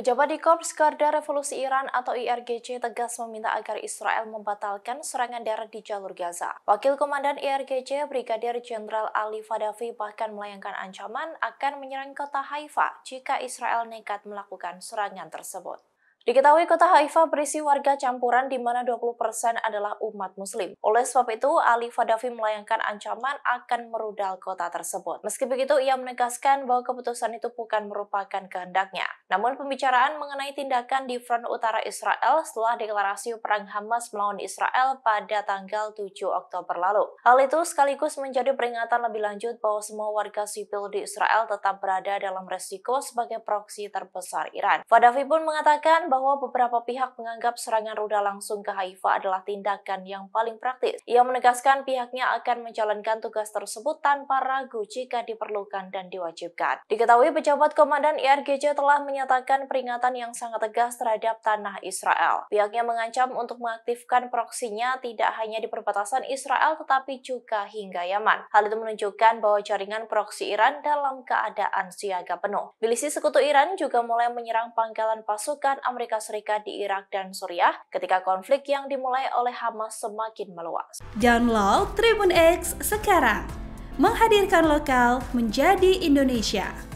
Pejabat di Korps Garda Revolusi Iran atau IRGC tegas meminta agar Israel membatalkan serangan darat di jalur Gaza. Wakil Komandan IRGC Brigadir Jenderal Ali Fadafi bahkan melayangkan ancaman akan menyerang kota Haifa jika Israel nekat melakukan serangan tersebut. Diketahui kota Haifa berisi warga campuran di mana 20% adalah umat muslim. Oleh sebab itu, Ali Fadafi melayangkan ancaman akan merudal kota tersebut. Meski begitu, ia menegaskan bahwa keputusan itu bukan merupakan kehendaknya. Namun pembicaraan mengenai tindakan di front utara Israel setelah deklarasi perang Hamas melawan Israel pada tanggal 7 Oktober lalu. Hal itu sekaligus menjadi peringatan lebih lanjut bahwa semua warga sipil di Israel tetap berada dalam resiko sebagai proksi terbesar Iran. Fadafi pun mengatakan bahwa beberapa pihak menganggap serangan rudal langsung ke Haifa adalah tindakan yang paling praktis. Ia menegaskan pihaknya akan menjalankan tugas tersebut tanpa ragu jika diperlukan dan diwajibkan. Diketahui pejabat Komandan IRGJ telah menyatakan peringatan yang sangat tegas terhadap tanah Israel. Pihaknya mengancam untuk mengaktifkan proksinya tidak hanya di perbatasan Israel tetapi juga hingga Yaman. Hal itu menunjukkan bahwa jaringan proksi Iran dalam keadaan siaga penuh. Milisi sekutu Iran juga mulai menyerang pangkalan pasukan Amerika Amerika Serikat di Irak dan Suriah ketika konflik yang dimulai oleh Hamas semakin meluas. Download Tribun X sekarang, menghadirkan lokal menjadi Indonesia.